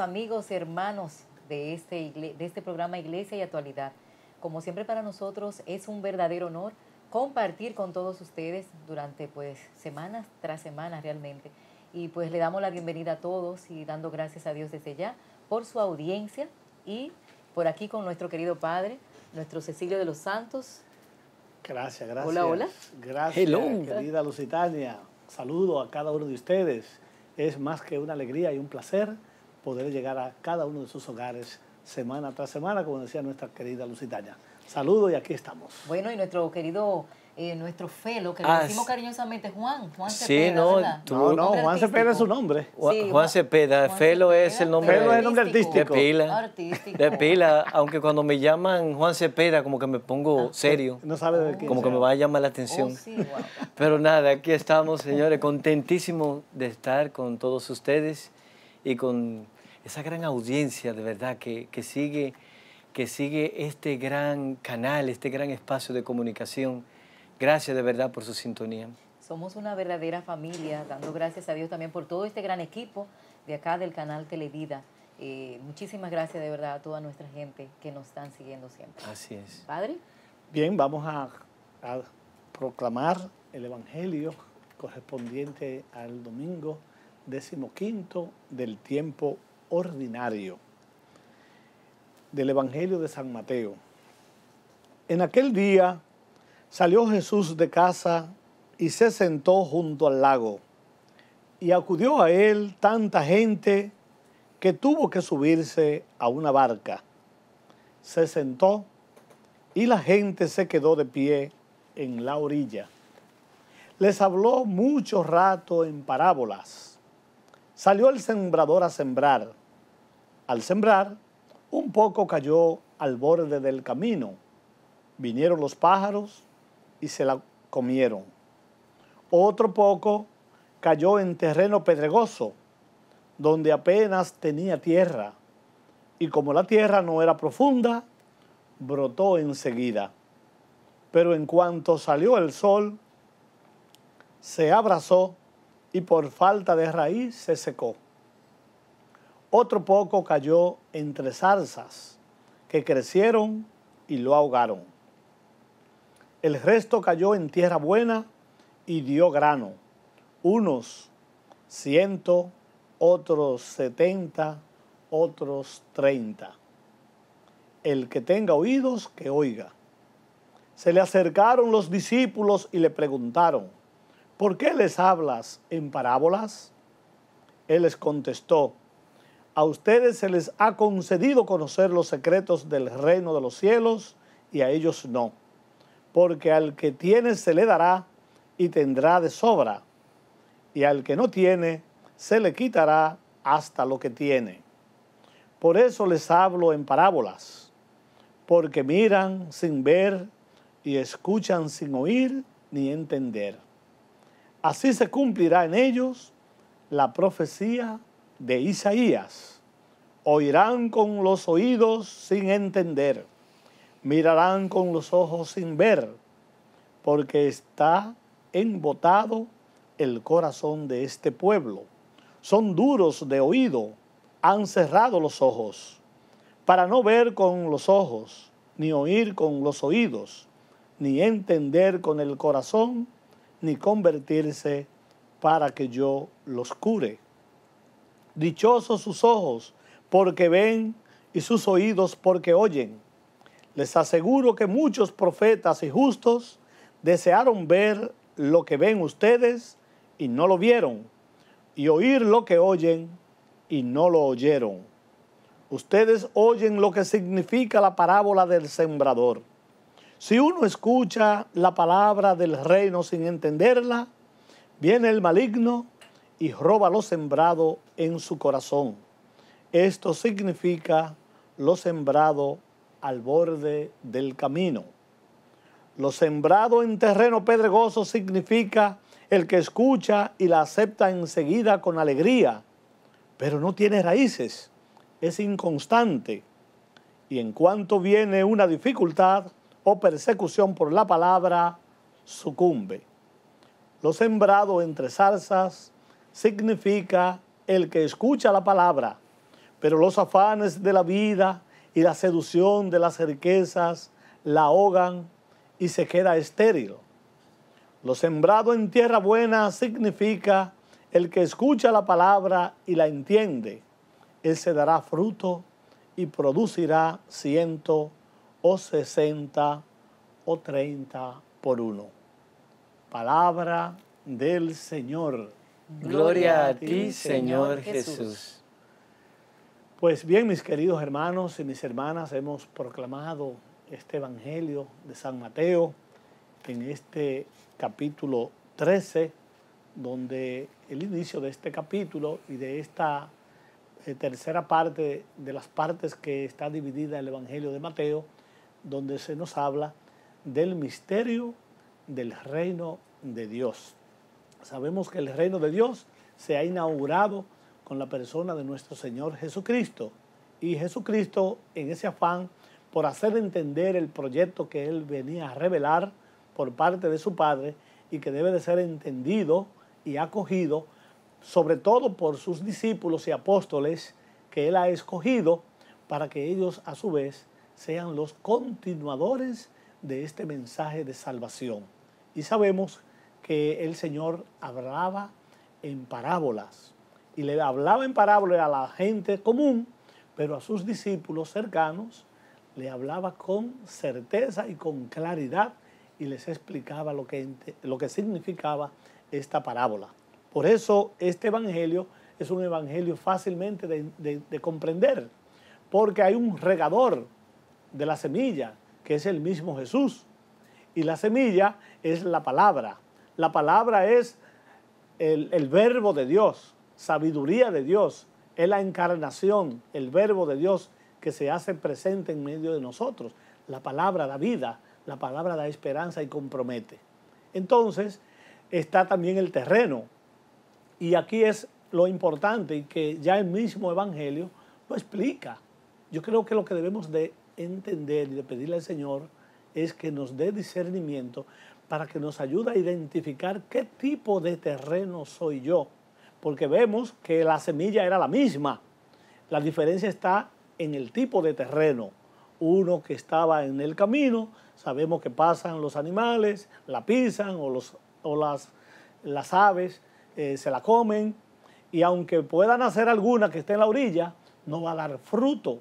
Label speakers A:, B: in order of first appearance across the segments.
A: amigos, hermanos de este, de este programa Iglesia y Actualidad. Como siempre para nosotros es un verdadero honor compartir con todos ustedes durante pues semanas tras semanas realmente. Y pues le damos la bienvenida a todos y dando gracias a Dios desde ya por su audiencia y por aquí con nuestro querido Padre, nuestro Cecilio de los Santos.
B: Gracias, gracias. Hola, hola. Gracias, querida Lusitania. Saludo a cada uno de ustedes. Es más que una alegría y un placer poder llegar a cada uno de sus hogares semana tras semana, como decía nuestra querida Lusitania. Saludos y aquí estamos. Bueno, y nuestro querido eh, nuestro felo,
A: que lo ah, decimos cariñosamente Juan, Juan Cepeda. no, no, Juan Cepeda es su
B: nombre. Juan,
C: Cepeda, felo es el nombre, artístico. De pila. De pila, aunque cuando me llaman Juan Cepeda, como que me pongo ah. serio. No sabe de qué. Como que me va a llamar la atención. Oh, Pero nada, aquí estamos, señores, contentísimos de estar con todos ustedes y con esa gran audiencia de verdad que, sigue, que sigue este gran canal, este gran espacio de comunicación. Gracias de verdad por su sintonía.
A: Somos una verdadera familia, dando gracias a Dios también por todo este gran equipo de acá del canal Televida. Eh, muchísimas gracias de verdad a toda nuestra gente que nos están siguiendo siempre.
B: Así es. Padre. Bien, vamos a proclamar el Evangelio correspondiente al domingo decimoquinto del tiempo ordinario del Evangelio de San Mateo. En aquel día salió Jesús de casa y se sentó junto al lago. Y acudió a él tanta gente que tuvo que subirse a una barca. Se sentó y la gente se quedó de pie en la orilla. Les habló mucho rato en parábolas Salió el sembrador a sembrar. Al sembrar, un poco cayó al borde del camino. Vinieron los pájaros y se la comieron. Otro poco cayó en terreno pedregoso, donde apenas tenía tierra. Y como la tierra no era profunda, brotó enseguida. Pero en cuanto salió el sol, se abrazó y por falta de raíz se secó. Otro poco cayó entre zarzas que crecieron y lo ahogaron. El resto cayó en tierra buena y dio grano, unos ciento, otros setenta, otros treinta. El que tenga oídos, que oiga. Se le acercaron los discípulos y le preguntaron, ¿por qué les hablas en parábolas? Él les contestó, a ustedes se les ha concedido conocer los secretos del reino de los cielos y a ellos no, porque al que tiene se le dará y tendrá de sobra, y al que no tiene se le quitará hasta lo que tiene. Por eso les hablo en parábolas, porque miran sin ver y escuchan sin oír ni entender. Así se cumplirá en ellos la profecía de Isaías. Oirán con los oídos sin entender, mirarán con los ojos sin ver, porque está embotado el corazón de este pueblo. Son duros de oído, han cerrado los ojos, para no ver con los ojos, ni oír con los oídos, ni entender con el corazón ni convertirse para que yo los cure. Dichosos sus ojos porque ven y sus oídos porque oyen. Les aseguro que muchos profetas y justos desearon ver lo que ven ustedes y no lo vieron, y oír lo que oyen y no lo oyeron. Ustedes oyen lo que significa la parábola del sembrador. Si uno escucha la palabra del reino sin entenderla, viene el maligno y roba lo sembrado en su corazón. Esto significa lo sembrado al borde del camino. Lo sembrado en terreno pedregoso significa el que escucha y la acepta enseguida con alegría, pero no tiene raíces, es inconstante. Y en cuanto viene una dificultad, persecución por la palabra sucumbe. Lo sembrado entre zarzas significa el que escucha la palabra, pero los afanes de la vida y la seducción de las riquezas la ahogan y se queda estéril. Lo sembrado en tierra buena significa el que escucha la palabra y la entiende, él se dará fruto y producirá ciento o 60 o 30 por uno. Palabra del Señor. Gloria a ti, Señor Jesús. Pues bien, mis queridos hermanos y mis hermanas, hemos proclamado este Evangelio de San Mateo en este capítulo 13, donde el inicio de este capítulo y de esta eh, tercera parte de las partes que está dividida el Evangelio de Mateo, donde se nos habla del misterio del reino de Dios. Sabemos que el reino de Dios se ha inaugurado con la persona de nuestro Señor Jesucristo. Y Jesucristo, en ese afán por hacer entender el proyecto que Él venía a revelar por parte de su Padre y que debe de ser entendido y acogido, sobre todo por sus discípulos y apóstoles que Él ha escogido para que ellos a su vez sean los continuadores de este mensaje de salvación. Y sabemos que el Señor hablaba en parábolas y le hablaba en parábolas a la gente común, pero a sus discípulos cercanos le hablaba con certeza y con claridad y les explicaba lo que, lo que significaba esta parábola. Por eso este Evangelio es un Evangelio fácilmente de, de comprender, porque hay un regador de la semilla, que es el mismo Jesús. Y la semilla es la palabra. La palabra es el, verbo de Dios, sabiduría de Dios, es la encarnación, el verbo de Dios que se hace presente en medio de nosotros. La palabra da vida, la palabra da esperanza y compromete. Entonces está también el terreno. Y aquí es lo importante y que ya el mismo Evangelio lo explica. Yo creo que lo que debemos de entender y de pedirle al Señor es que nos dé discernimiento para que nos ayude a identificar qué tipo de terreno soy yo. Porque vemos que la semilla era la misma. La diferencia está en el tipo de terreno. Uno que estaba en el camino, sabemos que pasan los animales, la pisan o, los, o las, las, aves eh, se la comen. Y aunque pueda nacer alguna que esté en la orilla, no va a dar fruto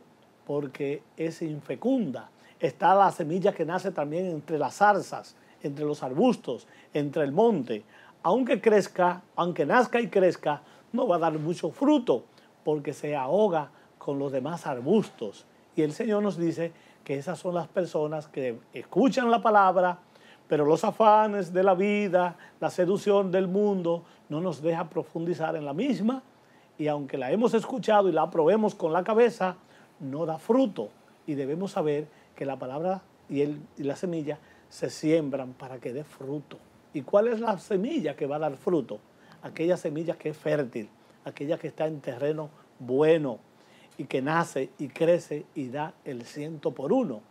B: porque es infecunda. Está la semilla que nace también entre las zarzas, entre los arbustos, entre el monte. Aunque crezca, aunque nazca y crezca, no va a dar mucho fruto porque se ahoga con los demás arbustos. Y el Señor nos dice que esas son las personas que escuchan la palabra, pero los afanes de la vida, la seducción del mundo, no nos deja profundizar en la misma. Y aunque la hemos escuchado y la probemos con la cabeza, no da fruto. Y debemos saber que la palabra y, el, la semilla se siembran para que dé fruto. ¿Y cuál es la semilla que va a dar fruto? Aquella semilla que es fértil, aquella que está en terreno bueno y que nace y crece y da el ciento por uno.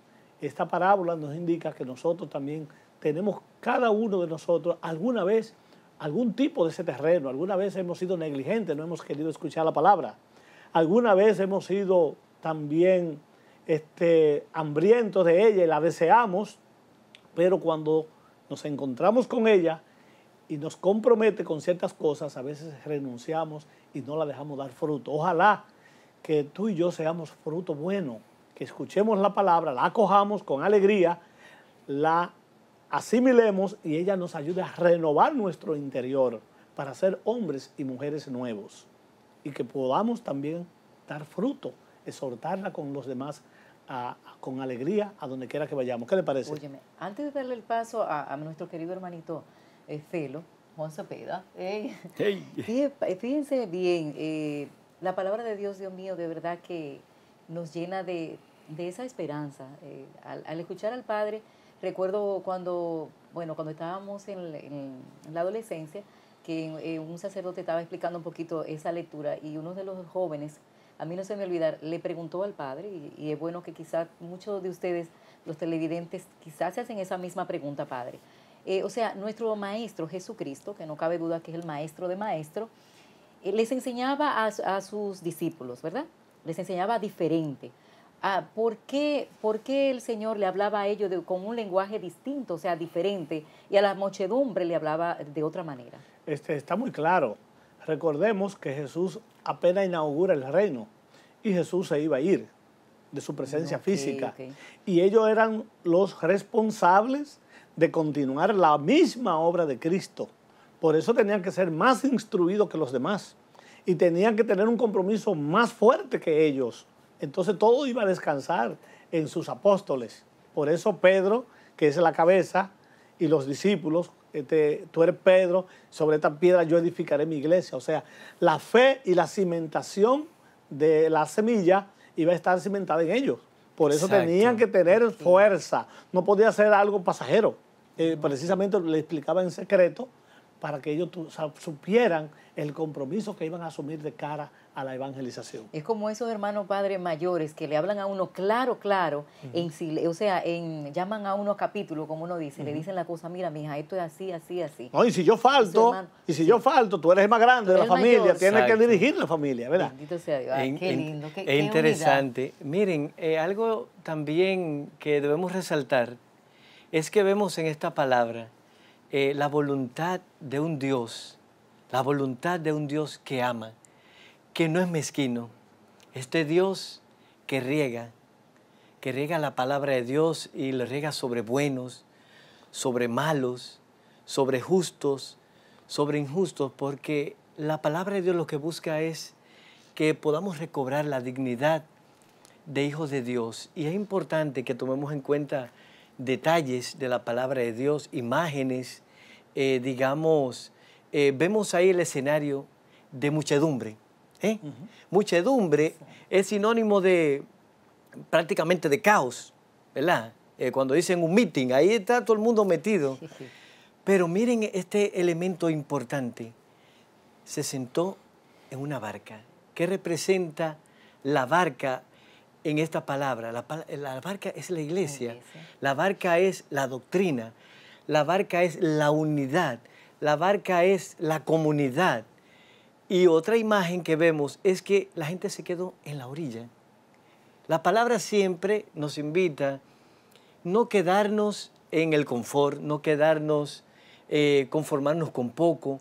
B: Esta parábola nos indica que nosotros también tenemos, cada uno de nosotros, alguna vez algún tipo de ese terreno, alguna vez hemos sido negligentes, no hemos querido escuchar la palabra, alguna vez hemos sido también este, hambrientos de ella y la deseamos, pero cuando nos encontramos con ella y nos compromete con ciertas cosas, a veces renunciamos y no la dejamos dar fruto. Ojalá que tú y yo seamos fruto bueno, que escuchemos la palabra, la acojamos con alegría, la asimilemos y ella nos ayude a renovar nuestro interior para ser hombres y mujeres nuevos y que podamos también dar fruto exhortarla con los demás con alegría a donde quiera que vayamos. ¿Qué le parece?
A: antes de darle el paso a, nuestro querido hermanito celo eh, Felo, Juan Zapeda, eh, fíjense bien, eh, la palabra de Dios, Dios mío, de verdad que nos llena de, esa esperanza. al, escuchar al Padre, recuerdo cuando, bueno, cuando estábamos en, en la adolescencia, que un sacerdote estaba explicando un poquito esa lectura y uno de los jóvenes a mí no se me olvidar, le preguntó al padre, y, es bueno que quizás muchos de ustedes, los televidentes, quizás se hacen esa misma pregunta, padre. Eh, o sea, nuestro maestro Jesucristo, que no cabe duda que es el maestro de maestro, eh, les enseñaba a, sus discípulos, ¿verdad? Les enseñaba diferente. Ah, ¿por, qué, ¿por, qué, el Señor le hablaba a ellos con un lenguaje distinto, o sea, diferente, y a la muchedumbre le hablaba de otra manera?
B: Este, está muy claro. Recordemos que Jesús apenas inaugura el reino y Jesús se iba a ir de su presencia física. Y ellos eran los responsables de continuar la misma obra de Cristo. Por eso tenían que ser más instruidos que los demás y tenían que tener un compromiso más fuerte que ellos. Entonces todo iba a descansar en sus apóstoles. Por eso Pedro, que es la cabeza, y los discípulos este, tú eres Pedro, sobre esta piedra yo edificaré mi iglesia. O sea, la fe y la cimentación de la semilla iba a estar cimentada en ellos. Por eso tenían que tener fuerza. No podía ser algo pasajero. Eh, precisamente le explicaba en secreto para que ellos supieran el compromiso que iban a asumir de cara a la
A: evangelización. Es como esos hermanos padres mayores que le hablan a uno claro, claro, o sea, en, llaman a uno capítulo, como uno dice, le dicen la cosa, mira, mija, esto es así, así, así.
B: No, y si yo falto, y si yo falto, tú eres el más grande de la familia, tienes que dirigir la familia, ¿verdad?
A: Bendito sea Dios. Ah, qué lindo, qué, interesante.
C: Miren, eh, algo también que debemos resaltar es que vemos en esta palabra eh, la voluntad de un Dios, la voluntad de un Dios que ama, que no es mezquino. Este Dios que riega, que riega la palabra de Dios y le riega sobre buenos, sobre malos, sobre justos, sobre injustos, porque la palabra de Dios lo que busca es que podamos recobrar la dignidad de hijos de Dios. Y es importante que tomemos en cuenta detalles de la palabra de Dios, imágenes, eh, digamos, eh, vemos ahí el escenario de muchedumbre. ¿eh? Muchedumbre es sinónimo de prácticamente de caos, ¿verdad? Eh, cuando dicen un meeting, ahí está todo el mundo metido. Pero miren este elemento importante. Se sentó en una barca. ¿Qué representa la barca en esta palabra. La, barca es la iglesia, la barca es la doctrina, la barca es la unidad, la barca es la comunidad. Y otra imagen que vemos es que la gente se quedó en la orilla. La palabra siempre nos invita no quedarnos en el confort, no quedarnos, eh, conformarnos con poco,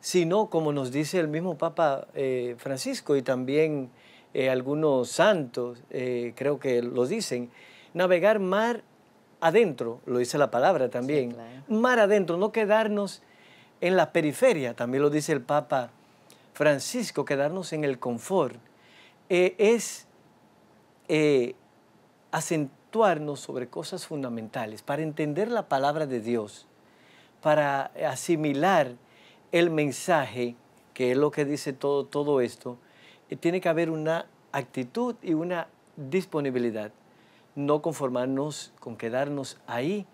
C: sino como nos dice el mismo Papa eh, Francisco y también eh, algunos santos, eh, creo que lo dicen, navegar mar adentro, lo dice la palabra también, mar adentro, no quedarnos en la periferia, también lo dice el Papa Francisco, quedarnos en el confort, eh, es acentuarnos sobre cosas fundamentales para entender la palabra de Dios, para asimilar el mensaje, que es lo que dice todo, todo esto, eh, tiene que haber una actitud y una disponibilidad. No conformarnos con quedarnos ahí.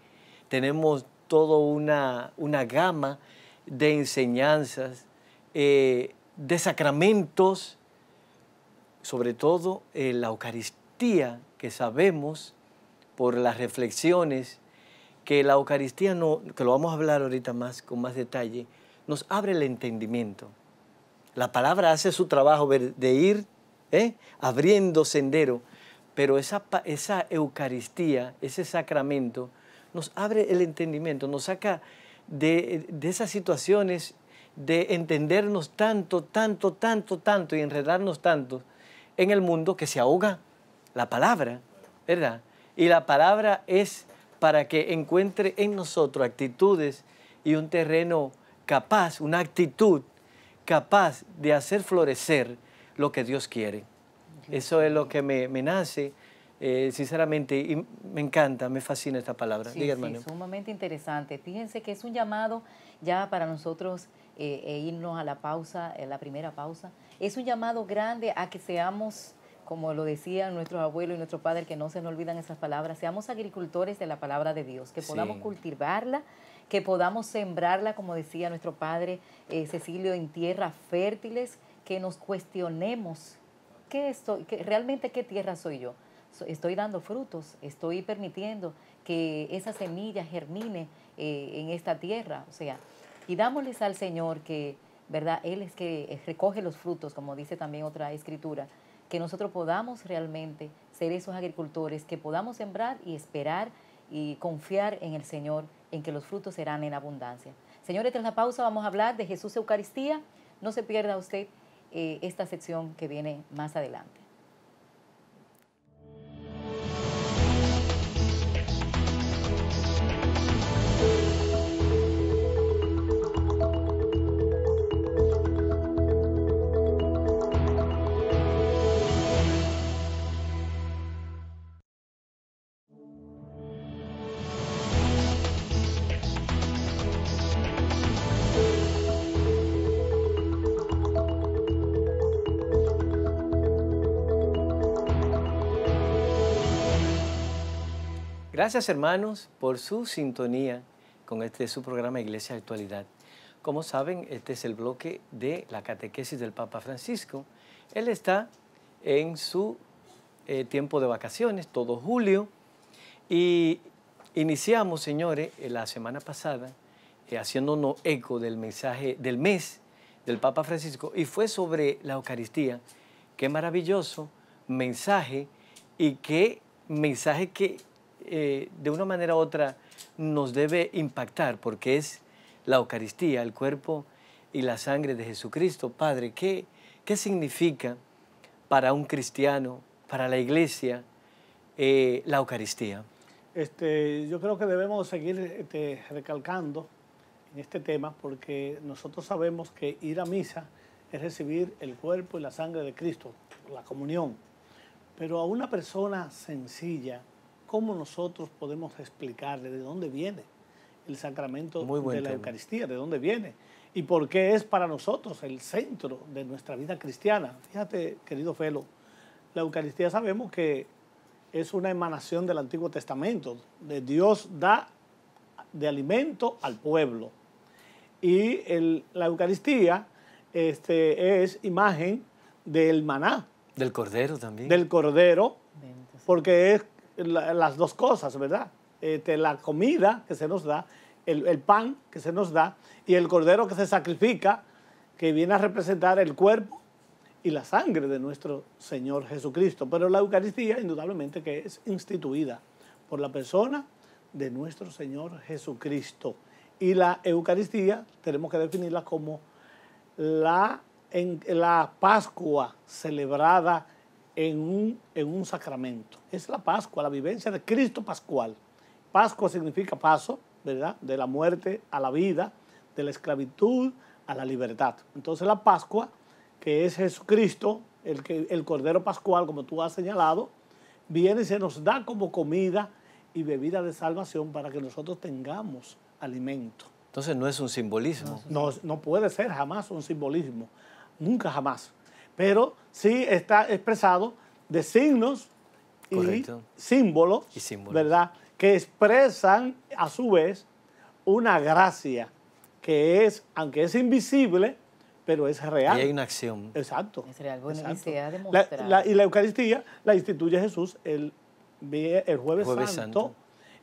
C: Tenemos toda una, gama de enseñanzas, eh, de sacramentos, sobre todo eh, la Eucaristía, que sabemos por las reflexiones que la Eucaristía, que lo vamos a hablar ahorita más con más detalle, nos abre el entendimiento. La palabra hace su trabajo de ir ¿eh? abriendo sendero, pero esa, esa Eucaristía, ese sacramento, nos abre el entendimiento, nos saca de, de esas situaciones de entendernos tanto, tanto, tanto, tanto y enredarnos tanto en el mundo que se ahoga la palabra, ¿verdad? Y la palabra es para que encuentre en nosotros actitudes y un terreno capaz, una actitud capaz de hacer florecer lo que Dios quiere. Eso es lo que me, nace. Eh, sinceramente, y me encanta, me fascina esta palabra. Sí,
A: sumamente interesante. Fíjense que es un llamado ya para nosotros eh, e irnos a la pausa, eh, la primera pausa. Es un llamado grande a que seamos, como lo decían nuestros abuelos y nuestros padres, que no se nos olvidan esas palabras, seamos agricultores de la palabra de Dios, que podamos cultivarla, que podamos sembrarla, como decía nuestro padre eh, Cecilio, en tierras fértiles, que nos cuestionemos, ¿qué estoy, qué, realmente qué tierra soy yo? Estoy dando frutos, estoy permitiendo que esa semilla germine eh, en esta tierra, o sea, y dámosles al Señor que, ¿verdad? Él es que recoge los frutos, como dice también otra escritura, que nosotros podamos realmente ser esos agricultores, que podamos sembrar y esperar y confiar en el Señor en que los frutos serán en abundancia. Señores, tras la pausa vamos a hablar de Jesús Eucaristía. No se pierda usted eh, esta sección que viene más adelante.
C: Gracias hermanos por su sintonía con este su programa Iglesia Actualidad. Como saben, este es el bloque de la catequesis del Papa Francisco. Él está en su eh, tiempo de vacaciones, todo julio, y iniciamos, señores, eh, la semana pasada eh, haciéndonos eco del mensaje del mes del Papa Francisco y fue sobre la Eucaristía. Qué maravilloso mensaje y qué mensaje que eh, de una manera u otra nos debe impactar porque es la Eucaristía, el cuerpo y la sangre de Jesucristo. Padre, ¿qué, qué significa para un cristiano, para la iglesia, eh, la Eucaristía?
B: Este, yo creo que debemos seguir este, recalcando en este tema porque nosotros sabemos que ir a misa es recibir el cuerpo y la sangre de Cristo, la comunión. Pero a una persona sencilla, cómo nosotros podemos explicarle de dónde viene el sacramento de la Eucaristía, de dónde viene y por qué es para nosotros el centro de nuestra vida cristiana. Fíjate, querido Felo, la Eucaristía sabemos que es una emanación del Antiguo Testamento, de Dios da de alimento al pueblo. Y la Eucaristía este, es imagen del maná.
C: Del cordero también. Del
B: cordero, porque es las dos cosas, ¿verdad? Este, la comida que se nos da, el, el, pan que se nos da y el cordero que se sacrifica, que viene a representar el cuerpo y la sangre de nuestro Señor Jesucristo. Pero la Eucaristía indudablemente que es instituida por la persona de nuestro Señor Jesucristo. Y la Eucaristía tenemos que definirla como la, en, la Pascua celebrada en un, en un sacramento. Es la Pascua, la vivencia de Cristo Pascual. Pascua significa paso, ¿verdad? De la muerte a la vida, de la esclavitud a la libertad. Entonces la Pascua, que es Jesucristo, el, que, el Cordero Pascual, como tú has señalado, viene y se nos da como comida y bebida de salvación para que nosotros tengamos alimento. Entonces no es un simbolismo. No, no puede ser jamás un simbolismo, nunca jamás pero sí está expresado de signos y símbolos, ¿verdad? Que expresan a su vez una gracia que es, aunque es invisible, pero es real. Y hay una acción. Exacto. Es real,
A: bueno, y
B: la Eucaristía la instituye Jesús el, el jueves, santo,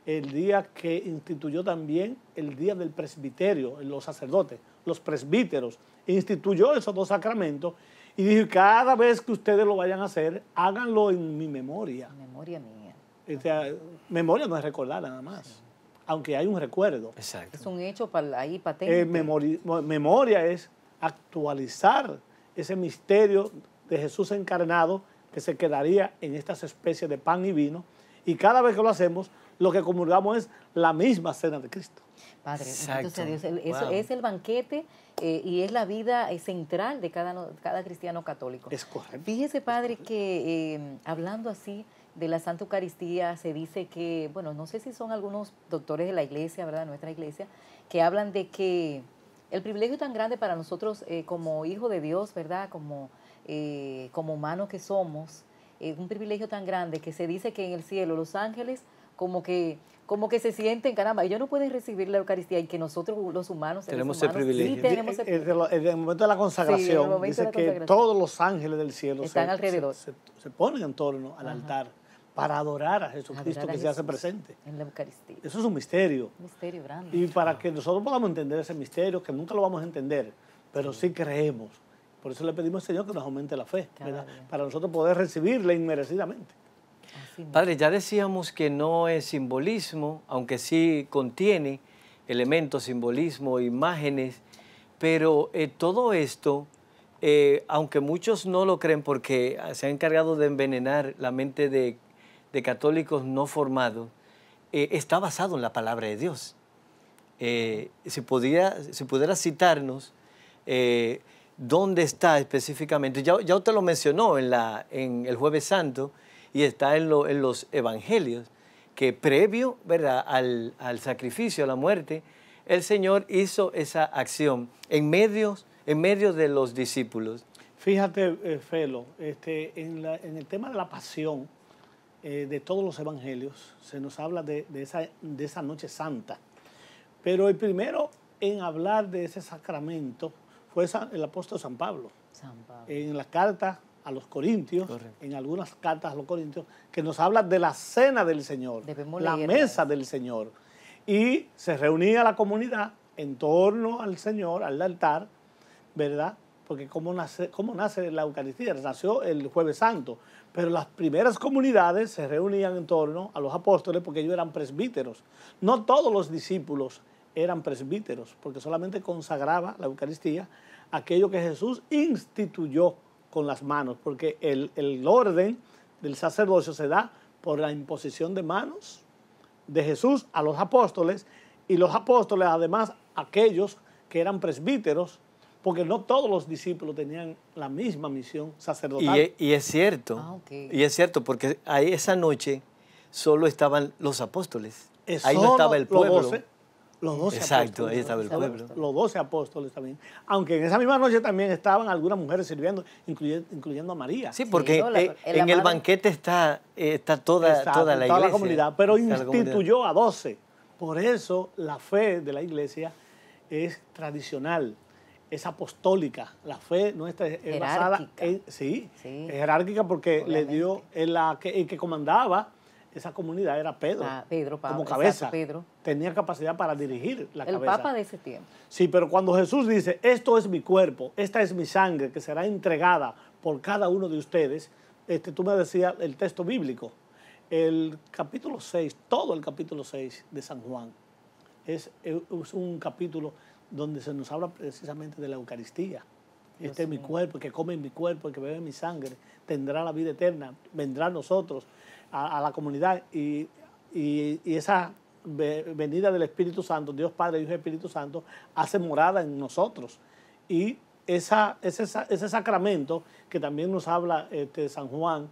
B: el día que instituyó también el día del presbiterio, los sacerdotes, los presbíteros. Instituyó esos dos sacramentos y dije, cada vez que ustedes lo vayan a hacer, háganlo en mi memoria. Memoria mía. memoria no es recordar nada más. Aunque hay un recuerdo. Exacto.
A: Es un hecho para ahí eh, patente.
B: memoria, memoria es actualizar ese misterio de Jesús encarnado que se quedaría en estas especies de pan y vino. Y cada vez que lo hacemos, lo que comulgamos es la misma cena de Cristo. Padre. Eso es
A: el banquete eh, y es la vida eh, central de cada, cada cristiano católico. Fíjese, Padre, que em, hablando así de la Santa Eucaristía, se dice que, bueno, no sé si son algunos doctores de la iglesia, ¿verdad? Nuestra iglesia, que hablan de que el privilegio tan grande para nosotros eh, como hijo de Dios, ¿verdad? Como, como humanos que somos, un privilegio tan grande que se dice que en el cielo los ángeles como que como que se sienten, caramba, ellos no pueden recibir la Eucaristía en que nosotros los humanos tenemos el privilegio. Eh, eh, sí,
B: eh, el, momento de la consagración, dice que todos los ángeles del cielo están se, alrededor. Se, ponen en torno al altar para adorar a Jesucristo que se hace presente.
A: En la Eucaristía.
B: Eso es un misterio.
A: misterio grande.
B: Y para que nosotros podamos entender ese misterio, que nunca lo vamos a entender, pero sí creemos. Por eso le pedimos al Señor que nos aumente la fe, para nosotros poder recibirle inmerecidamente.
C: Padre, ya decíamos que no es simbolismo, aunque sí contiene elementos, simbolismo, imágenes, pero eh, todo esto, eh, aunque muchos no lo creen porque se ha encargado de envenenar la mente de, católicos no formados, eh, está basado en la palabra de Dios. si, pudiera, si pudiera citarnos dónde está específicamente, ya, ya usted lo mencionó en el jueves santo, y está en, los evangelios, que previo ¿verdad? Al, sacrificio, a la muerte, el Señor hizo esa acción en medio, en medio de los discípulos.
B: Fíjate, eh, Felo, este, en, el tema de la pasión eh, de todos los evangelios se nos habla de, esa, de esa noche santa. Pero el primero en hablar de ese sacramento fue el apóstol San Pablo. San Pablo. En la carta a los Corintios, en algunas cartas a los Corintios, que nos habla de la cena del Señor, la mesa del Señor. Y se reunía la comunidad en torno al Señor, al altar, ¿verdad? Porque nace, cómo nace la Eucaristía? Nació el jueves santo, pero las primeras comunidades se reunían en torno a los apóstoles porque ellos eran presbíteros. No todos los discípulos eran presbíteros, porque solamente consagraba la Eucaristía aquello que Jesús instituyó con las manos, porque el, orden del sacerdocio se da por la imposición de manos de Jesús a los apóstoles y los apóstoles además aquellos que eran presbíteros, porque no todos los discípulos tenían la misma misión sacerdotal. Y, es
C: cierto, ah, y es cierto, porque ahí esa noche solo estaban los apóstoles, ahí no estaba el pueblo.
B: Los doce Exacto, ahí estaba el pueblo. Los doce apóstoles también. Aunque en esa misma noche también estaban algunas mujeres sirviendo, incluyendo, a María. Sí, porque
C: eh, en el banquete está, eh, está toda, toda la comunidad, pero instituyó
B: a 12. Por eso la fe de la iglesia es tradicional, es apostólica. La fe nuestra es jerárquica. Sí, es jerárquica porque le dio. El, que, comandaba esa comunidad era Pedro. Ah, Pedro Pablo, como cabeza. Pedro tenía capacidad para dirigir la cabeza. El Papa de ese tiempo. Sí, pero cuando Jesús dice, esto es mi cuerpo, esta es mi sangre que será entregada por cada uno de ustedes, este, tú me decías el texto bíblico, el capítulo 6, todo el capítulo 6 de San Juan, es, un capítulo donde se nos habla precisamente de la Eucaristía. este es mi cuerpo, que come mi cuerpo, que bebe mi sangre, tendrá la vida eterna, vendrá a nosotros, a, la comunidad. y esa venida del Espíritu Santo, Dios Padre, Dios Espíritu Santo, hace morada en nosotros. Y esa, ese, ese, sacramento que también nos habla este, San Juan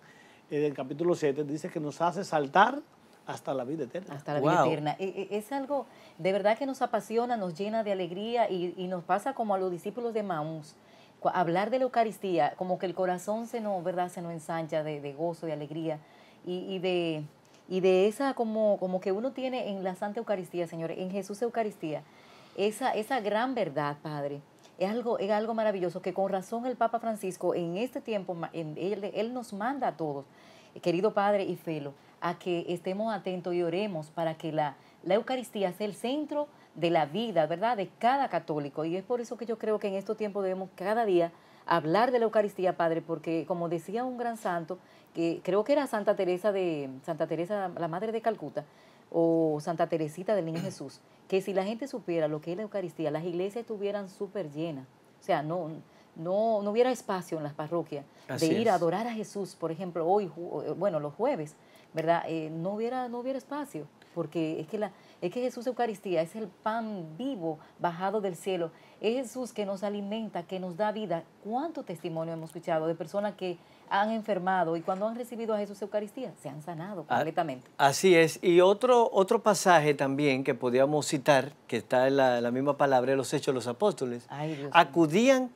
B: en eh, el capítulo 7, dice que nos hace saltar hasta la vida eterna.
A: Hasta la vida eterna. E, e, es algo de verdad que nos apasiona, nos llena de alegría y, nos pasa como a los discípulos de Maús. Hablar de la Eucaristía, como que el corazón se nos, ¿verdad? Se nos ensancha de, gozo, de alegría y de, y de esa como, como que uno tiene en la Santa Eucaristía, señores, en Jesús Eucaristía, esa, esa gran verdad, Padre. Es algo, es algo maravilloso que con razón el Papa Francisco en este tiempo, en, él, él nos manda a todos, eh, querido Padre y Felo, a que estemos atentos y oremos para que la, la Eucaristía sea el centro de la vida, ¿verdad?, de cada católico. Y es por eso que yo creo que en estos tiempos debemos cada día hablar de la Eucaristía, Padre, porque como decía un gran santo, que creo que era Santa Teresa de Santa Teresa, la madre de Calcuta, o Santa Teresita del Niño Jesús, que si la gente supiera lo que es la Eucaristía, las iglesias estuvieran súper llenas. O sea, no, no, no hubiera espacio en las parroquias de ir a adorar a Jesús, por ejemplo, hoy, eh, bueno, los jueves, ¿verdad? Eh, no, hubiera, no hubiera espacio, porque es que la, es que Jesús Eucaristía es el pan vivo bajado del cielo. Es Jesús que nos alimenta, que nos da vida. ¿Cuánto testimonio hemos escuchado de personas que han enfermado y cuando han recibido a Jesús Eucaristía se han sanado ah, completamente?
C: Así es. Y otro, otro pasaje también que podíamos citar, que está en la, misma palabra de los Hechos de los Apóstoles, acudían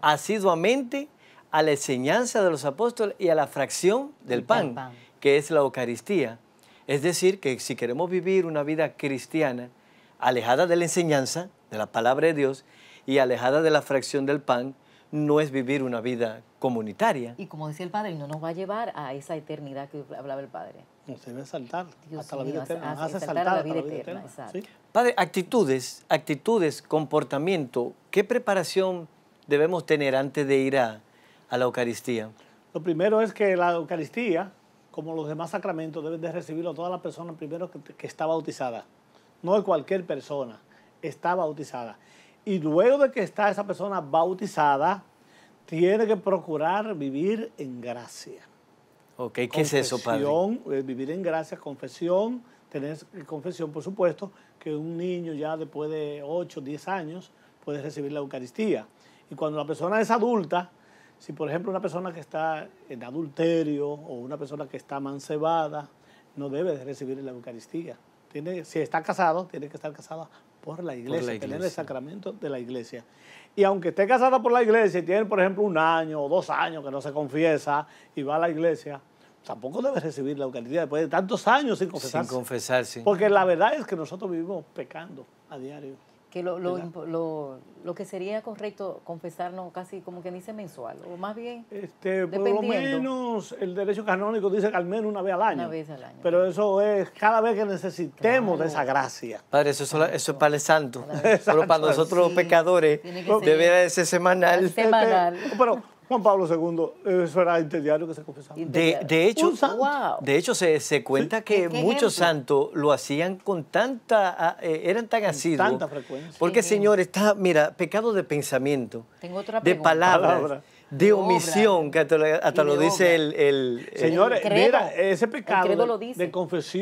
C: asiduamente a la enseñanza de los apóstoles y a la fracción del pan, que es la Eucaristía. Es decir, que si queremos vivir una vida cristiana, alejada de la enseñanza, de la palabra de Dios, y alejada de la fracción del pan, no es vivir una vida comunitaria.
A: Y como decía el Padre, no nos va a llevar a esa eternidad que hablaba el Padre. Nos debe saltar hasta, la saltar vida eterna.
C: Padre, actitudes, actitudes, comportamiento, ¿qué preparación debemos tener antes de ir a la Eucaristía?
B: Lo primero es que la Eucaristía como los demás sacramentos, deben de recibirlo toda la persona primero que, está bautizada. No cualquier persona, está bautizada. Y luego de que está esa persona bautizada, tiene que procurar vivir en gracia.
C: Ok, ¿qué es eso, padre?
B: Eh, vivir en gracia, confesión, tener confesión, por supuesto, que un niño ya después de 8, 10 años puede recibir la Eucaristía. Y cuando la persona es adulta, si, por ejemplo, una persona que está en adulterio o una persona que está mancebada, no debe recibir la Eucaristía. Tiene, si está casado, tiene que estar casada por la iglesia, por tener el sacramento de la iglesia. Y aunque esté casada por la iglesia y tiene, por ejemplo, un año o dos años que no se confiesa y va a la iglesia, tampoco debe recibir la Eucaristía después de tantos años sin confesarse. Sin
C: confesarse.
B: Porque la
A: verdad es que nosotros vivimos pecando a diario que lo, lo, que sería correcto confesarnos casi como que dice mensual, o más bien. Este, por lo menos
B: el derecho canónico dice que al menos una vez al año. Una vez al año. Pero eso es cada vez que necesitemos de esa gracia.
C: Padre, eso, eso, es para el santo. Pero para nosotros pecadores
A: debería de
B: ser semanal. Semanal. Este, pero Juan Pablo II, eso era diario que se confesaba. De, hecho,
C: de hecho se, cuenta que muchos santos lo hacían con tanta, ah, eh, eran tan asiduos. Porque, Señor, está, mira, pecado de pensamiento,
B: de palabras, palabra
C: de omisión, que hasta, lo dice
B: el... el, Señores, mira, ese pecado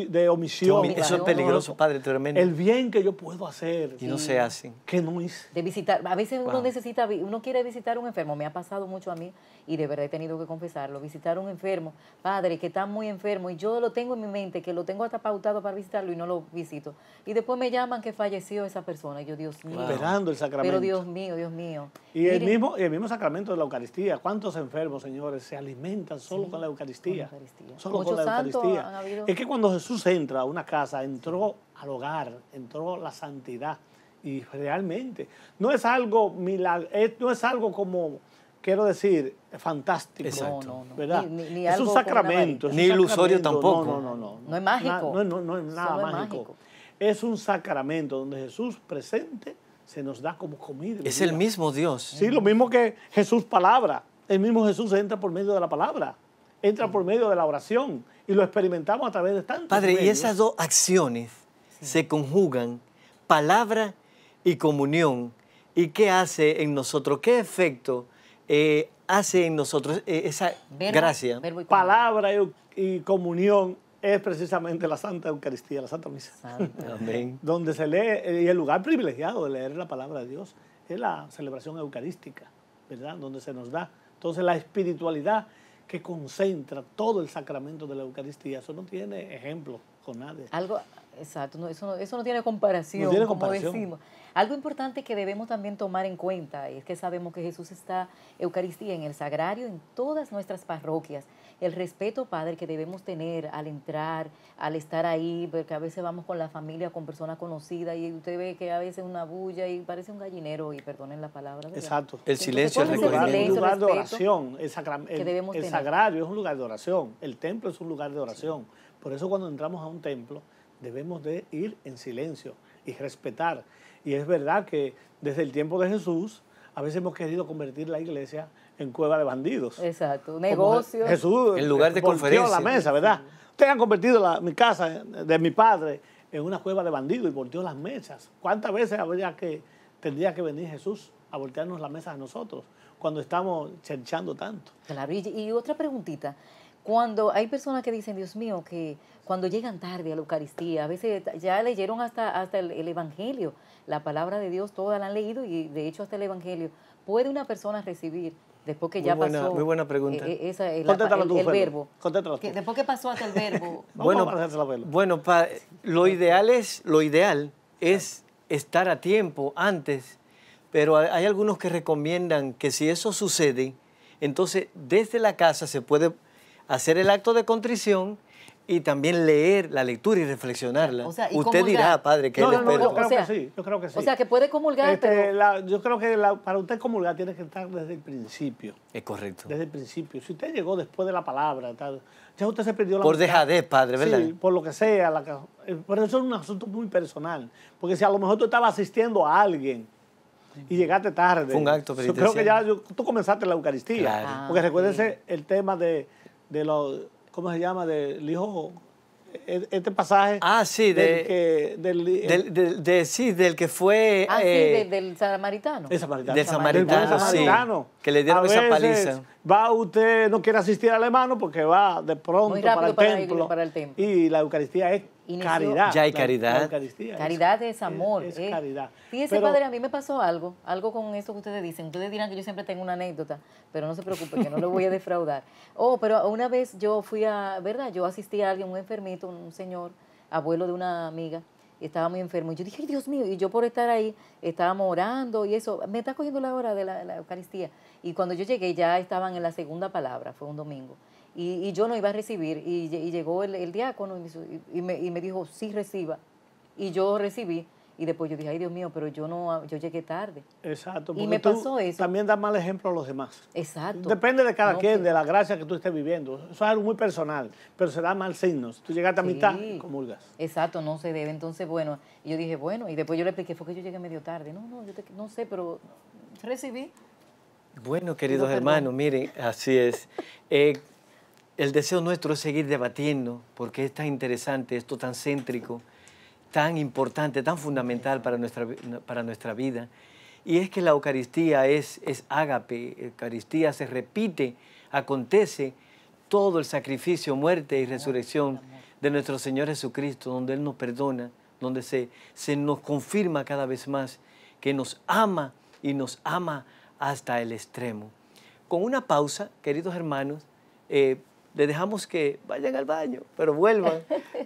B: De, omisión. eso es peligroso, Padre, tremendo. El bien que yo puedo hacer. Y no se hace. ¿Qué
A: no hice. De visitar, a veces uno necesita, uno quiere visitar a un enfermo, me ha pasado mucho a mí, y de verdad he tenido que confesarlo, visitar a un enfermo, Padre, que está muy enfermo, y yo lo tengo en mi mente, que lo tengo hasta pautado para visitarlo y no lo visito. Y después me llaman que falleció esa persona, y yo, Dios mío. Esperando
B: el sacramento. Pero Dios
A: mío, Dios mío. Y mismo,
B: el mismo sacramento de la Eucaristía ¿Cuántos enfermos, señores, se alimentan solo con la Eucaristía? Solo con la Eucaristía. Es que cuando Jesús entra a una casa, entró al hogar, entró la santidad. Y realmente, no es algo milag... no es algo como, quiero decir, fantástico. Exacto. No, no, ¿verdad? es un sacramento. ni ilusorio tampoco. No, no, no, no. es mágico. no, es nada mágico. Es un sacramento donde Jesús presente se nos da como comida. Es el mismo Dios. Sí, lo mismo que Jesús palabra. El mismo Jesús entra por medio de la palabra, entra por medio de la oración y lo experimentamos a través de tantos Padre, y esas
C: dos acciones se conjugan, palabra y comunión. ¿Y qué hace en nosotros? ¿Qué efecto eh, hace en nosotros eh, esa gracia?
B: palabra y comunión es precisamente la Santa Eucaristía, la Santa Misa. Donde se lee, eh, y el lugar privilegiado de leer la palabra de Dios es la celebración eucarística, ¿verdad? Donde se nos da. Entonces la espiritualidad que concentra todo el sacramento de la Eucaristía, eso no tiene ejemplo con nadie. Algo,
A: exacto, eso, no, tiene comparación, no tiene Algo importante que debemos también tomar en cuenta es que sabemos que Jesús está Eucaristía en el Sagrario, en todas nuestras parroquias el respeto, Padre, que debemos tener al entrar, al estar ahí, porque a veces vamos con la familia, con personas conocidas, y usted ve que a veces una bulla y parece un gallinero, y perdonen la palabra. Exacto. El silencio, el es un lugar de oración,
B: el, sagrario es un lugar de oración, el templo es un lugar de oración. Por eso cuando entramos a un templo debemos de ir en silencio y respetar. Y es verdad que desde el tiempo de Jesús, a veces hemos querido convertir la iglesia en cueva de bandidos.
A: Exacto, negocios. Jesús
B: en eh, lugar de conferencias. la mesa, ¿verdad? Ustedes han convertido mi casa de mi padre en una cueva de bandidos y volteó las mesas. ¿Cuántas veces habría que, tendría que venir Jesús a voltearnos las mesas a nosotros cuando estamos cherchando tanto?
A: y, otra preguntita cuando hay personas que dicen, Dios mío, que cuando llegan tarde a la Eucaristía, a veces ya leyeron hasta, hasta el, el, Evangelio, la palabra de Dios, toda la han leído y de hecho hasta el Evangelio, ¿puede una persona recibir Después que ya pasó. Muy buena pregunta. Eh, eh, eh, el, verbo. después que pasó hasta el verbo. bueno,
C: bueno lo ideal es, lo ideal es estar a tiempo antes, pero hay algunos que recomiendan que si eso sucede, entonces desde la casa se puede hacer el acto de contrición y también leer la lectura y reflexionarla.
A: Usted dirá, padre, que
B: no, él no, yo creo que sí, O sea,
A: que puede comulgar, este,
B: yo creo que para usted comulgar tiene que estar desde el principio. Es correcto. Desde el principio. Si usted llegó después de la palabra, tal, ya usted se perdió la... Por dejadez, padre, ¿verdad? Sí, por lo que sea. La, eh, eso es un asunto muy personal. Porque si a lo mejor tú estabas asistiendo a alguien y llegaste tarde. Fue un acto Yo creo que ya tú comenzaste la Eucaristía. porque recuérdese ah, el tema de los ¿cómo se llama? Del hijo e-, e-, este pasaje ah sí del que del, del, del sí del que fue ah, sí, eh,
A: del samaritano el
C: samaritano del samaritano, Sí, que le dieron a esa paliza
B: va usted no quiere asistir al hermano porque va de pronto para el, templo, para el, templo, y la Eucaristía es caridad. Ya hay
C: caridad.
A: caridad es, amor. Eh. Fíjense, padre, a mí me pasó algo, algo con eso que ustedes dicen. Ustedes dirán que yo siempre tengo una anécdota, pero no se preocupe, que no lo voy a defraudar. Oh, pero una vez yo fui a, ¿verdad? Yo asistí a alguien, un enfermito, un señor, abuelo de una amiga, estaba muy enfermo. Y yo dije, Dios mío, y yo por estar ahí, estábamos orando y eso. Me está cogiendo la hora de la Eucaristía. Y cuando yo llegué ya estaban en la segunda palabra, fue un domingo y, yo no iba a recibir. Y, llegó el, diácono y me, dijo, sí reciba. Y yo recibí. Y después yo dije, ay Dios mío, pero yo no, yo llegué tarde. Exacto. Y me pasó eso. También da mal ejemplo a los demás. Exacto. Depende de cada quien, de la gracia que tú estés viviendo.
B: Eso es algo muy personal, pero se da mal signos. tú llegaste a mitad mitad, comulgas.
A: Exacto, no se debe. Entonces, bueno, yo dije, bueno, y después yo le expliqué, fue que yo llegué medio tarde. No, no, yo no sé, pero recibí.
C: Bueno, queridos hermanos, miren, así es. Eh, el deseo nuestro es seguir debatiendo porque es tan interesante, esto tan céntrico, tan importante, tan fundamental para nuestra, para nuestra vida. Y es que la Eucaristía es, es ágape, Eucaristía se repite, acontece todo el sacrificio, muerte y resurrección de nuestro Señor Jesucristo, donde Él nos perdona, donde se, se nos confirma cada vez más que nos ama y nos ama hasta el extremo. Con una pausa, queridos hermanos, eh, le dejamos que vayan al baño, pero vuelvan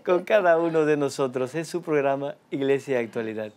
C: con cada uno de nosotros en su programa Iglesia Actualidad.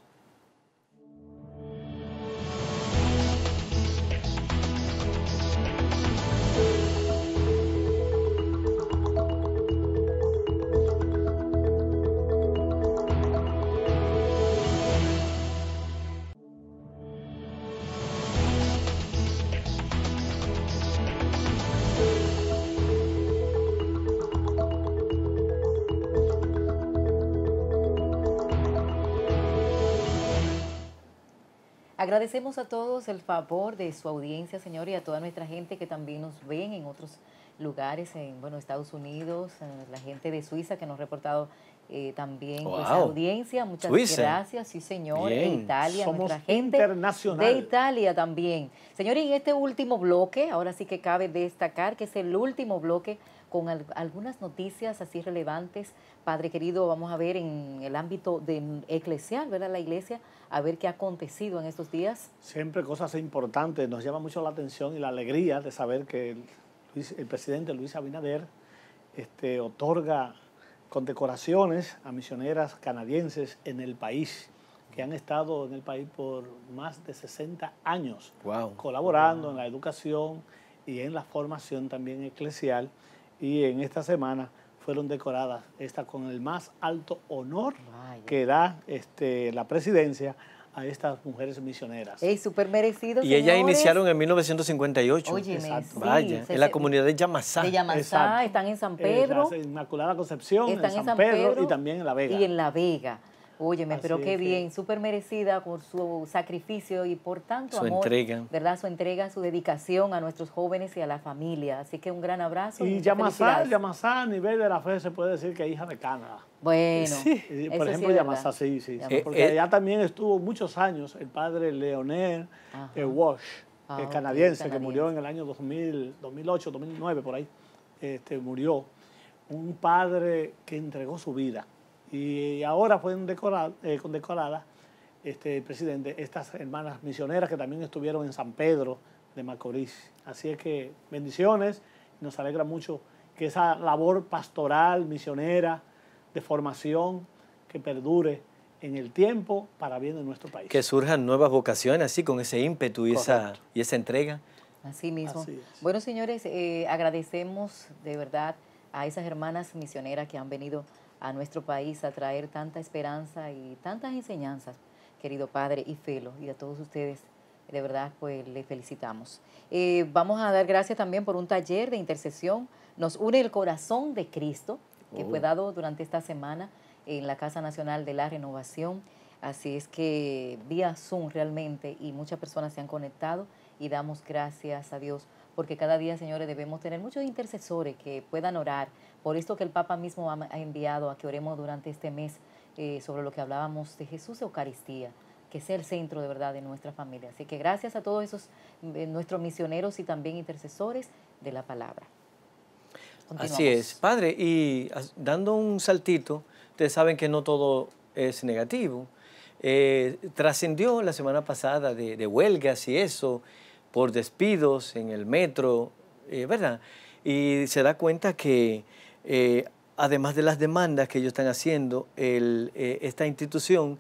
A: Agradecemos a todos el favor de su audiencia, señor, y a toda nuestra gente que también nos ven en otros lugares, en bueno, Estados Unidos, la gente de Suiza que nos ha reportado eh, también su pues, audiencia. Muchas gracias, sí, señor. De Italia, nuestra gente internacional. de Italia también. Señor, y en este último bloque, ahora sí que cabe destacar que es el último bloque con algunas noticias así relevantes. Padre querido, vamos a ver en el ámbito de mm, eclesial, ¿verdad? La iglesia a ver qué ha acontecido en estos días?
B: Siempre cosas importantes. Nos llama mucho la atención y la alegría de saber que el, presidente Luis Abinader este, otorga condecoraciones a misioneras canadienses en el país que han estado en el país por más de 60 años, colaborando en la educación y en la formación también eclesial. Y en esta semana fueron decoradas, esta con el más alto honor que da este, la presidencia a estas mujeres misioneras.
A: Es súper merecido. Y ellas iniciaron
C: en 1958. Oye,
A: Vaya, en la
C: comunidad de Yamasá. De
A: están en San eh, Pedro. Inmaculada Concepción, en San, Pedro, y también en La Vega. Y en La Vega. Óyeme, pero qué bien, súper merecida por su sacrificio y por tanto su entrega. ¿Verdad? Su entrega, su dedicación a nuestros jóvenes y a la familia. Así que un gran abrazo. Y, y Yamasá, Yamasá, a nivel de la fe se puede decir que es hija de Canadá. Bueno. Sí. por ejemplo, Yamasá, sí, sí.
B: porque eh, allá eh. también estuvo muchos años el padre Leonel eh, Walsh, ah, el canadiense, que murió en el año 2008, 2009, por ahí. Este, murió. Un padre que entregó su vida y ahora fueron eh, decoradas, condecoradas, este, presidente, estas hermanas misioneras que también estuvieron en San Pedro de Macorís. Así es que bendiciones, nos alegra mucho que esa labor pastoral, misionera, de formación, que perdure en el tiempo para bien de nuestro país.
C: Que surjan nuevas vocaciones, así con ese ímpetu y, esa, y esa, entrega.
A: Así mismo. bueno, señores, eh, agradecemos de verdad a esas hermanas misioneras que han venido a nuestro país a traer tanta esperanza y tantas enseñanzas, querido Padre y Felo, y a todos ustedes. De verdad, pues les felicitamos. Eh, vamos a dar gracias también por un taller de intercesión. Nos une el corazón de Cristo, que fue oh. dado durante esta semana en la Casa Nacional de la Renovación. Así es que vía Zoom realmente y muchas personas se han conectado y damos gracias a Dios porque cada día, señores, debemos tener muchos intercesores que puedan orar. Por esto que el Papa mismo ha enviado a que oremos durante este mes eh, sobre lo que hablábamos de Jesús Eucaristía, que es el centro de verdad de nuestra familia. Así que gracias a todos esos eh, nuestros misioneros y también intercesores de la palabra. Así es,
C: padre, y dando un saltito, ustedes saben que no todo es negativo. Eh, trascendió la semana pasada de huelgas y eso, por despidos en el metro, eh, ¿verdad? Y se da cuenta que eh, además de las demandas que ellos están haciendo, eh, esta institución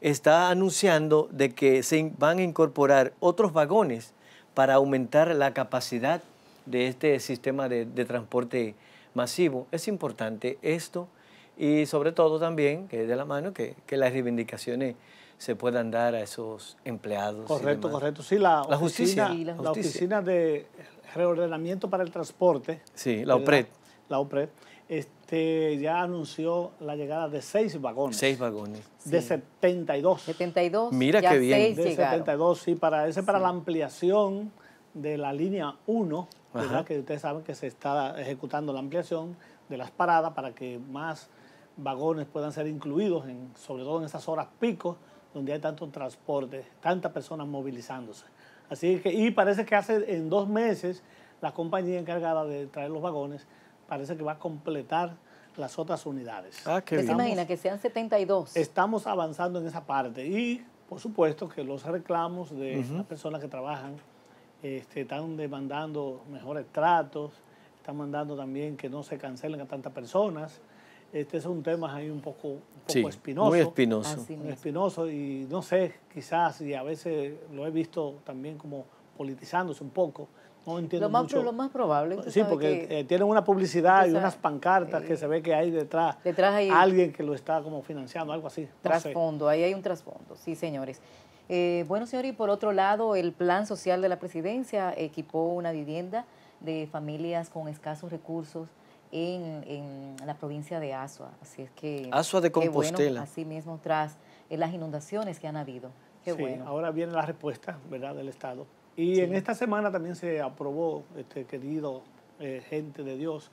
C: está anunciando de que se van a incorporar otros vagones para aumentar la capacidad de este sistema de, transporte masivo. Es importante esto y sobre todo también, que es de la mano, que las reivindicaciones se puedan dar a esos empleados. Correcto, correcto. Sí, la, justicia. La, oficina
B: de reordenamiento para el transporte. Sí, la OPRED. La, Este, ya anunció la llegada de seis vagones. Seis vagones. De 72. 72. Mira qué bien. De 72, sí, para, ese para la ampliación de la línea 1, que ustedes saben que se está ejecutando la ampliación de las paradas para que más vagones puedan ser incluidos, en, sobre todo en esas horas picos donde hay tanto transporte, tantas personas movilizándose. Así que, y parece que hace en dos meses la compañía encargada de traer los vagones parece que va a completar las otras unidades. Ah, qué ¿Se imagina
A: que sean 72?
B: Estamos avanzando en esa parte y por supuesto que los reclamos de las personas que trabajan este, están demandando mejores tratos, están mandando también que no se cancelen a tantas personas, este es un tema ahí un poco, un poco espinoso. Muy espinoso. espinoso y no sé, quizás, y a veces lo he visto también como politizándose un poco. No entiendo lo más, Lo más probable. Sí, porque eh, tienen una publicidad y unas
A: pancartas que eh, se ve que hay detrás. Detrás hay alguien que lo está como financiando, algo así. Trasfondo, ahí hay un trasfondo, sí, señores. Eh, bueno, señor, y por otro lado, el plan social de la presidencia equipó una vivienda de familias con escasos recursos en, la provincia de Asua. Así es que... Asua de Compostela. así mismo, tras eh, las inundaciones que han habido. Qué bueno.
B: Ahora viene la respuesta, ¿verdad?, del Estado. Y en esta semana también se aprobó, este querido eh, gente de Dios,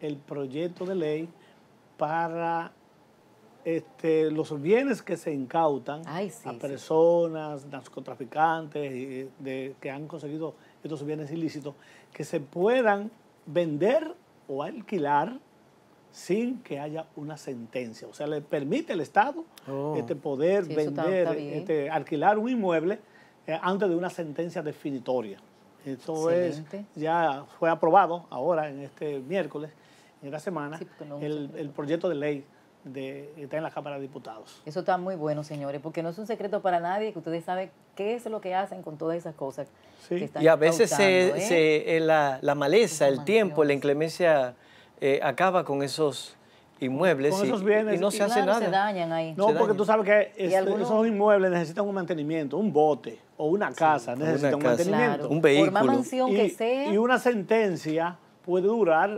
B: el proyecto de ley para este, los bienes que se incautan a personas, narcotraficantes eh, de, que han conseguido estos bienes ilícitos, que se puedan vender o alquilar sin que haya una sentencia. O sea, le permite al Estado oh. este, poder vender, este, alquilar un inmueble eh, antes de una sentencia definitoria. Esto es, ya fue aprobado ahora en este miércoles, en esta semana, el proyecto de ley de, está en la Cámara de Diputados.
A: Eso está muy bueno, señores, porque no es un secreto para nadie que ustedes saben qué es lo que hacen con todas esas cosas. Que están y a veces ¿eh?
C: Eh, la, maleza, el tiempo, la inclemencia eh, acaba con esos inmuebles
A: y, no se hace nada. Se dañan ahí. No, porque tú sabes que esos
B: inmuebles necesitan un mantenimiento, un bote o una casa necesitan un mantenimiento. Un vehículo. Por mansión y, que sea. Y una sentencia puede durar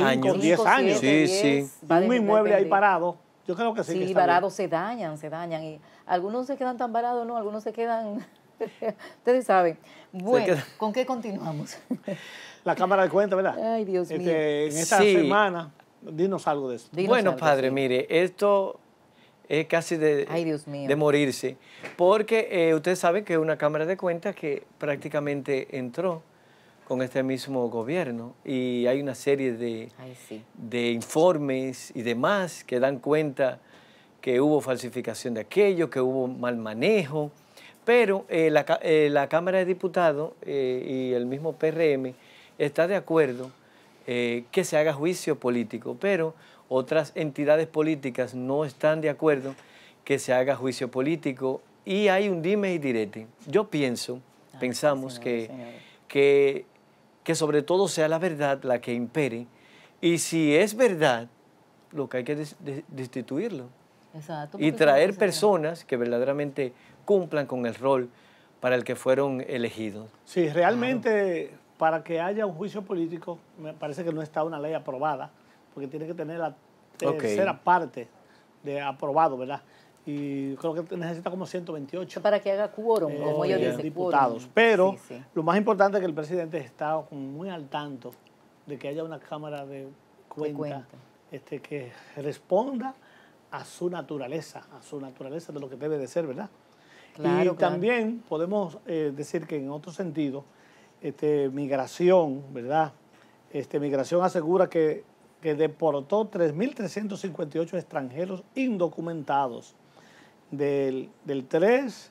B: años 10 años. Sí, sí. Un inmueble ahí parado, yo creo que sí. Sí, varados
A: se dañan, se dañan. Y algunos se quedan tan varados, no, algunos se quedan. Ustedes saben. Bueno, ¿con qué continuamos?
B: La Cámara de Cuentas, ¿verdad? Ay, Dios este, mío. en esta semana, dinos algo de eso. bueno, padre,
C: mire, esto es casi de, de morirse, porque eh, ustedes saben que es una Cámara de Cuentas que prácticamente entró con este mismo gobierno y hay una serie de, informes y demás que dan cuenta que hubo falsificación de aquello, que hubo mal manejo, pero eh, eh, la, Cámara de Diputados eh, y el mismo PRM está de acuerdo que se haga juicio político, pero otras entidades políticas no están de acuerdo que se haga juicio político y hay un dime y direte. Yo pienso, ah, pensamos que, que que sobre todo sea la verdad la que impere. Y si es verdad, lo que hay que destituirlo. y traer personas que verdaderamente cumplan con el rol para el que fueron elegidos.
B: Sí, realmente para que haya un juicio político, me parece que no está una ley aprobada, porque tiene que tener la tercera parte de aprobado, ¿verdad? y creo que necesita como 128. Para que haga quórum, como ellos dicen, diputados. Pero lo más importante es que el presidente está muy al tanto de que haya una cámara de cuenta, Este, que responda a su naturaleza, a su naturaleza de lo que debe de ser, ¿verdad? y también podemos eh, decir que en otro sentido, este, migración, ¿verdad? Este, migración asegura que, que deportó 3.358 extranjeros indocumentados del, del 3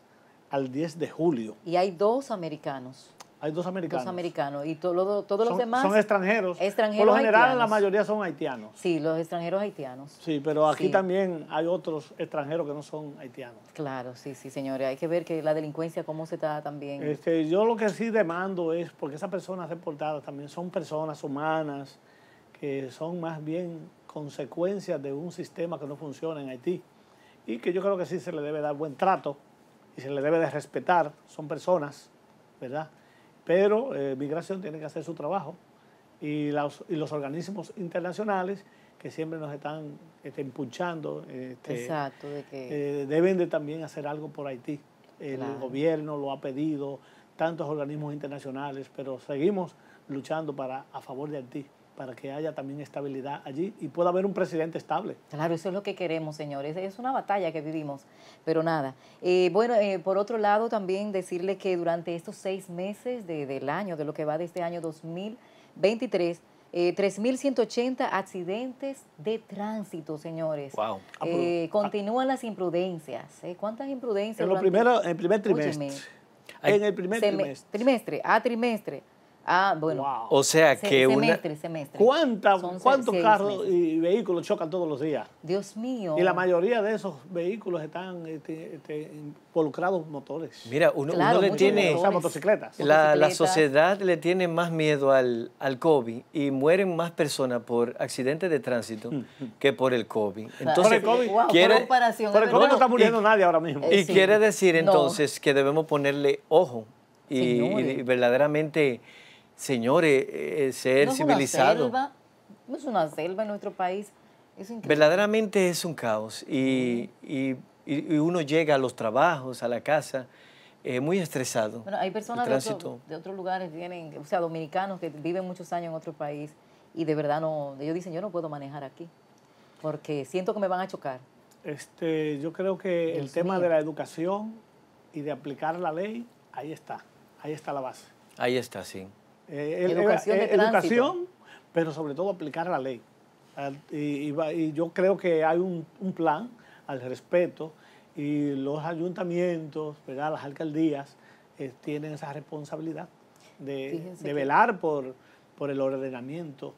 B: al 10 de julio.
A: Y hay dos americanos.
B: Hay dos americanos. Dos
A: americanos. Y todo, todos los demás. Son extranjeros. extranjeros Por lo general, la mayoría son haitianos. Sí, los extranjeros haitianos. Sí, pero aquí también hay otros extranjeros que no son haitianos. Claro, sí, sí, señores. Hay que ver que la delincuencia, cómo se está también. Este,
B: yo lo que sí demando es, porque esas personas deportadas también son personas humanas que son más bien consecuencias de un sistema que no funciona en Haití y que yo creo que sí se le debe dar buen trato y se le debe de respetar, son personas, ¿verdad? Pero eh, migración tiene que hacer su trabajo y, y, los organismos internacionales que siempre nos están este, este eh, deben de también hacer algo por Haití. El gobierno lo ha pedido, tantos organismos internacionales, pero seguimos luchando para, a favor de Haití para que
A: haya también estabilidad allí y pueda haber un presidente estable. Claro, eso es lo que queremos, señores. Es una batalla que vivimos, pero nada. Eh, bueno, eh, por otro lado, también decirle que durante estos seis meses del año, de lo que va de este año 2023, 3.180 eh, accidentes de tránsito, señores. Wow. Ah, ah. continúan las imprudencias. ¿Cuántas imprudencias? En, lo primero, en el primer trimestre. en el primer trimestre. Trimestre, a trimestre. Ah, bueno. O sea que semestre, una... semestre. ¿Cuántos carros
B: y vehículos chocan todos los días? Dios mío. Y la mayoría de esos vehículos están este, este involucrados motores. Mira, uno, le tiene... O motocicletas.
C: La, sociedad le tiene más miedo al, al COVID y mueren más personas por accidentes de tránsito mm, mm. que por el COVID. Entonces, por el COVID, quiere,
A: el no está muriendo
B: nadie ahora mismo.
A: y
C: eh, quiere decir entonces que debemos ponerle ojo y verdaderamente señores, eh, eh, ser es civilizado. Una selva,
A: no es una selva en nuestro país.
C: Verdaderamente es un caos y, uno llega a los trabajos, a la casa, eh, muy estresado. Bueno,
A: hay personas de, de, otros lugares, vienen, o sea, dominicanos que viven muchos años en otro país y de verdad no, ellos dicen, yo no puedo manejar aquí porque siento que me van a chocar. Este,
B: yo creo que el tema de la educación y de aplicar la ley, ahí está, ahí está la base.
C: Ahí está, sí.
B: Eh, eh, eh, educación, pero sobre todo aplicar la ley. Y, yo creo que hay un, plan al respeto y los ayuntamientos, ¿verdad? las alcaldías, tienen esa responsabilidad de, velar por, el ordenamiento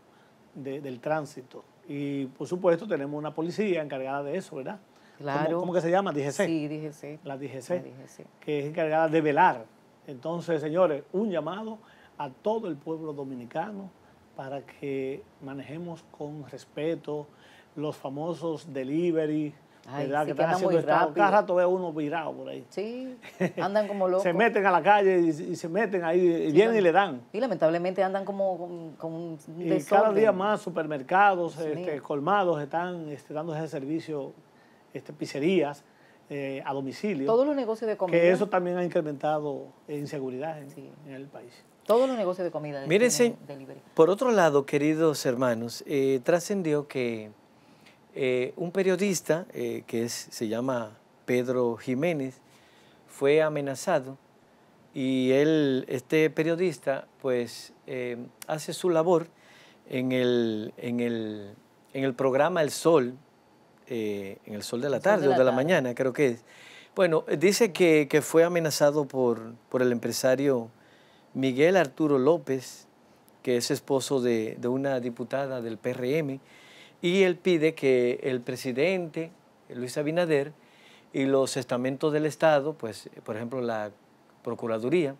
B: del tránsito. Y por supuesto tenemos una policía encargada de eso, ¿verdad? Claro. ¿Cómo, que se llama? DGC. Sí, La DGC. La DGC. Que es encargada de velar. Entonces, señores, un llamado a todo el pueblo dominicano para que manejemos con respeto los famosos delivery, que están haciendo Cada rato
A: veo uno virado por ahí. Sí, andan como locos. se meten
B: a la calle y, se meten ahí, y vienen y le dan.
A: Y lamentablemente andan como con, Y cada día más
B: supermercados, este, colmados, están este, dando ese servicio, este, pizzerías. Eh, a domicilio. Todos los
A: negocios de comida. Que eso
B: también ha incrementado inseguridad
A: en, en el país. Todos los negocios de comida. Mírense,
C: por otro lado, queridos hermanos, eh, trascendió que eh, un periodista, eh, que se llama Pedro Jiménez, fue amenazado y él, este periodista, pues hace su labor en el, programa El Sol, en el Sol de la tarde o de la mañana, creo que es. Bueno, dice que, fue amenazado por el empresario Miguel Arturo López, que es esposo de, una diputada del PRM, y él pide que el presidente Luis Abinader y los estamentos del Estado, pues por ejemplo la Procuraduría,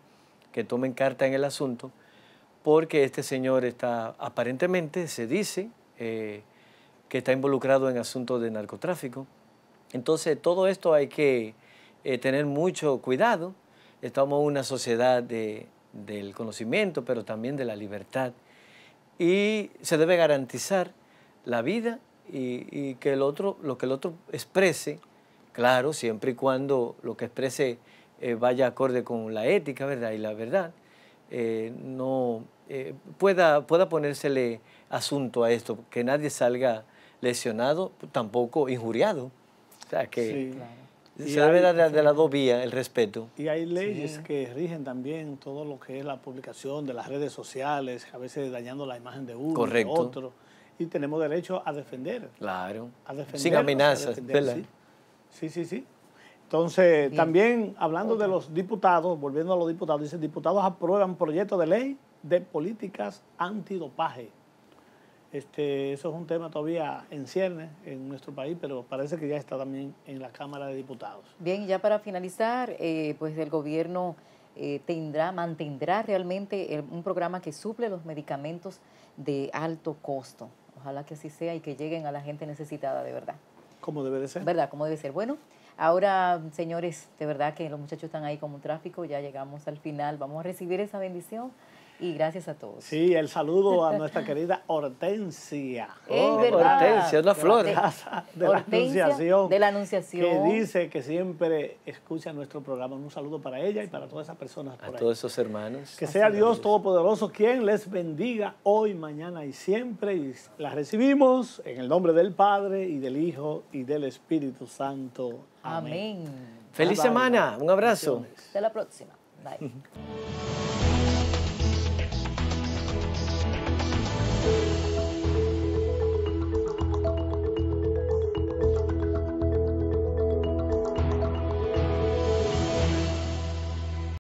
C: que tomen carta en el asunto, porque este señor está aparentemente, se dice, eh, que está involucrado en asuntos de narcotráfico. Entonces todo esto hay que eh, tener mucho cuidado. Estamos en una sociedad de, del conocimiento, pero también de la libertad. Y se debe garantizar la vida y, que el otro, lo que el otro exprese, claro, siempre y cuando lo que exprese eh, vaya acorde con la ética, ¿verdad? Y la verdad, eh, no eh, pueda, pueda ponérsele asunto a esto, que nadie salga lesionado, tampoco injuriado
B: se debe de, de,
C: las dos vías el respeto.
B: Y hay leyes que rigen también todo lo que es la publicación de las redes sociales, a veces dañando la imagen de uno, o de otro. Y tenemos derecho a defender. Claro. Sin amenazas. ¿sí? sí, sí, sí. Entonces, también hablando de los diputados, volviendo a los diputados, dice, diputados aprueban proyectos de ley de políticas antidopaje. Este, eso es un tema todavía en cierne en nuestro país, pero parece que ya está también en la Cámara de Diputados.
A: Bien, y ya para finalizar, eh, pues el gobierno eh, tendrá, mantendrá realmente un programa que suple los medicamentos de alto costo. Ojalá que así sea y que lleguen a la gente necesitada de verdad. Como debe de ser. ¿Verdad? Como debe ser. Bueno, ahora, señores, de verdad que los muchachos están ahí como un tráfico, ya llegamos al final. Vamos a recibir esa bendición y gracias a todos.
B: Sí, el saludo a nuestra querida Hortensia. Hortensia, es la flor. De, de la Anunciación.
A: De Que dice
B: que siempre escucha nuestro programa. Un saludo para ella y para todas esas personas. a todos esos hermanos. Que sea Dios, Todopoderoso quien les bendiga hoy, mañana y siempre. Y las recibimos en el nombre del Padre y del Hijo y del Espíritu Santo.
A: Amén. Feliz semana.
B: Un abrazo.
A: Hasta la próxima.
B: Bye.